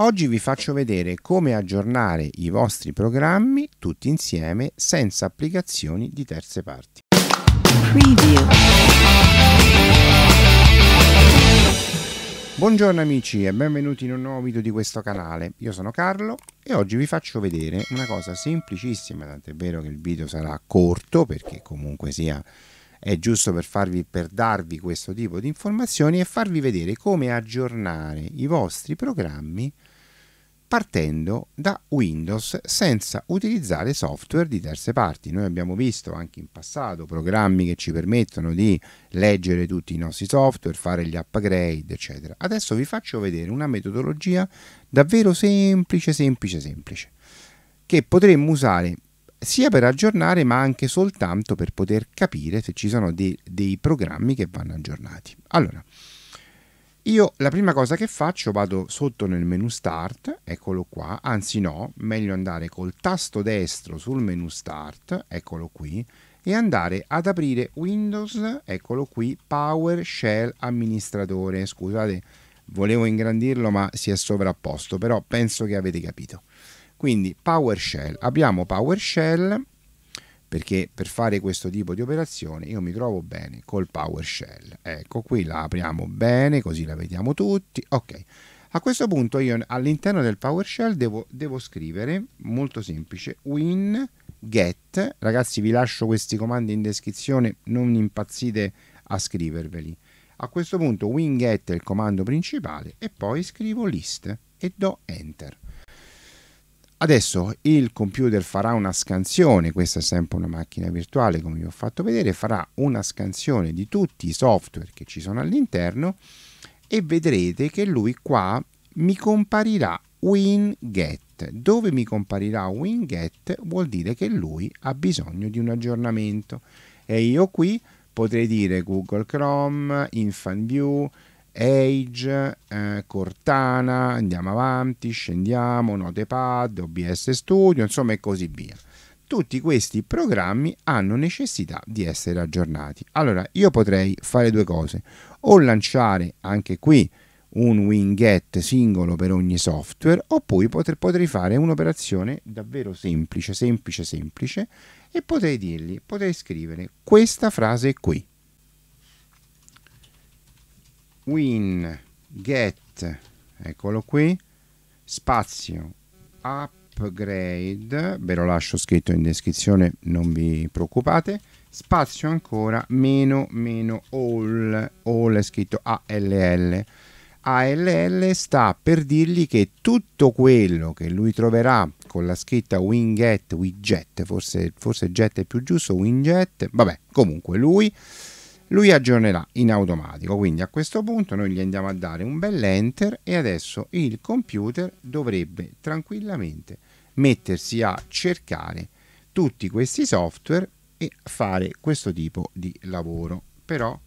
Oggi vi faccio vedere come aggiornare i vostri programmi tutti insieme senza applicazioni di terze parti. Buongiorno amici e benvenuti in un nuovo video di questo canale, io sono Carlo e oggi vi faccio vedere una cosa semplicissima, tant'è vero che il video sarà corto perché comunque sia è giusto per, farvi, per darvi questo tipo di informazioni e farvi vedere come aggiornare i vostri programmi partendo da Windows senza utilizzare software di terze parti. Noi abbiamo visto anche in passato programmi che ci permettono di leggere tutti i nostri software, fare gli upgrade, eccetera. Adesso vi faccio vedere una metodologia davvero semplice, semplice, semplice, che potremmo usare sia per aggiornare ma anche soltanto per poter capire se ci sono dei, dei programmi che vanno aggiornati. Allora, io la prima cosa che faccio vado sotto nel menu Start, eccolo qua, anzi no, meglio andare col tasto destro sul menu Start, eccolo qui, e andare ad aprire Windows, eccolo qui, PowerShell amministratore, scusate, volevo ingrandirlo ma si è sovrapposto, però penso che avete capito. Quindi PowerShell, abbiamo PowerShell perché per fare questo tipo di operazione io mi trovo bene col PowerShell. Ecco, qui la apriamo bene, così la vediamo tutti. Ok. A questo punto io all'interno del PowerShell devo, devo, scrivere, molto semplice, win get, ragazzi vi lascio questi comandi in descrizione, non impazzite a scriverveli. A questo punto win get è il comando principale e poi scrivo list e do enter. Adesso il computer farà una scansione, questa è sempre una macchina virtuale come vi ho fatto vedere, farà una scansione di tutti i software che ci sono all'interno e vedrete che lui qua mi comparirà winget. Dove mi comparirà winget vuol dire che lui ha bisogno di un aggiornamento e io qui potrei dire Google Chrome, InfanView, Age, eh, Cortana, andiamo avanti, scendiamo, Notepad, OBS Studio, insomma e così via. Tutti questi programmi hanno necessità di essere aggiornati. Allora io potrei fare due cose, o lanciare anche qui un winget singolo per ogni software oppure potrei fare un'operazione davvero semplice, semplice, semplice e potrei dirgli, potrei scrivere questa frase qui win get eccolo qui spazio upgrade ve lo lascio scritto in descrizione non vi preoccupate spazio ancora meno meno all all è scritto all ALL sta per dirgli che tutto quello che lui troverà con la scritta winget, widget, forse, forse jet è più giusto, winget, vabbè, comunque lui lui aggiornerà in automatico quindi a questo punto noi gli andiamo a dare un bel enter e adesso il computer dovrebbe tranquillamente mettersi a cercare tutti questi software e fare questo tipo di lavoro però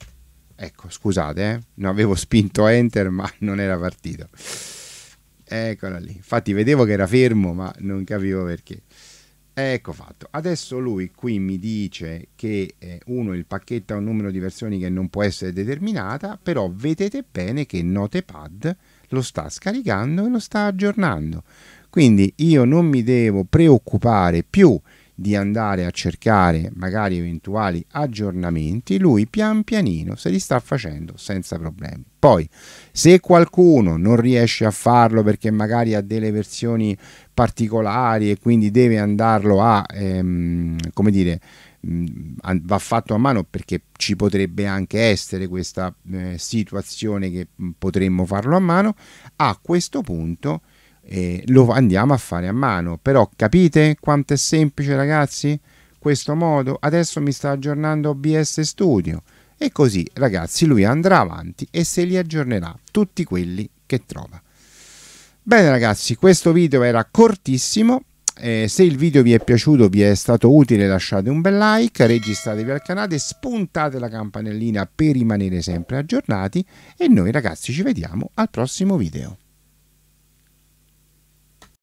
ecco scusate eh, non avevo spinto enter ma non era partito eccola lì infatti vedevo che era fermo ma non capivo perché Ecco fatto. Adesso lui qui mi dice che eh, uno il pacchetto ha un numero di versioni che non può essere determinata, però vedete bene che Notepad lo sta scaricando e lo sta aggiornando. Quindi io non mi devo preoccupare più di di andare a cercare magari eventuali aggiornamenti, lui pian pianino se li sta facendo senza problemi. Poi, se qualcuno non riesce a farlo perché magari ha delle versioni particolari e quindi deve andarlo a, ehm, come dire, mm, va fatto a mano perché ci potrebbe anche essere questa eh, situazione che mm, potremmo farlo a mano, a questo punto e lo andiamo a fare a mano. Però capite quanto è semplice ragazzi? Questo modo adesso mi sta aggiornando OBS Studio e così ragazzi lui andrà avanti e se li aggiornerà tutti quelli che trova. Bene ragazzi, questo video era cortissimo. Eh, se il video vi è piaciuto, vi è stato utile, lasciate un bel like, registratevi al canale, spuntate la campanellina per rimanere sempre aggiornati e noi ragazzi ci vediamo al prossimo video.